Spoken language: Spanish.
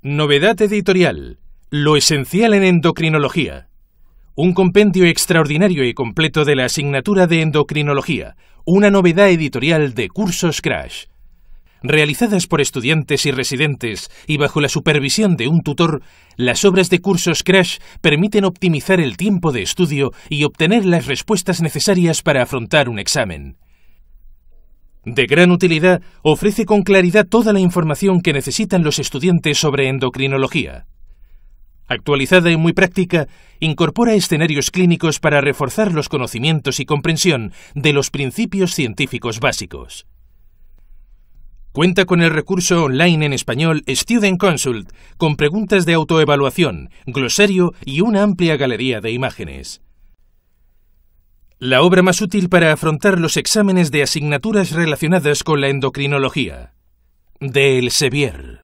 Novedad editorial. Lo esencial en endocrinología. Un compendio extraordinario y completo de la asignatura de endocrinología. Una novedad editorial de Cursos Crash. Realizadas por estudiantes y residentes y bajo la supervisión de un tutor, las obras de Cursos Crash permiten optimizar el tiempo de estudio y obtener las respuestas necesarias para afrontar un examen. De gran utilidad, ofrece con claridad toda la información que necesitan los estudiantes sobre endocrinología. Actualizada y muy práctica, incorpora escenarios clínicos para reforzar los conocimientos y comprensión de los principios científicos básicos. Cuenta con el recurso online en español Student Consult, con preguntas de autoevaluación, glosario y una amplia galería de imágenes. La obra más útil para afrontar los exámenes de asignaturas relacionadas con la endocrinología. De Sevier.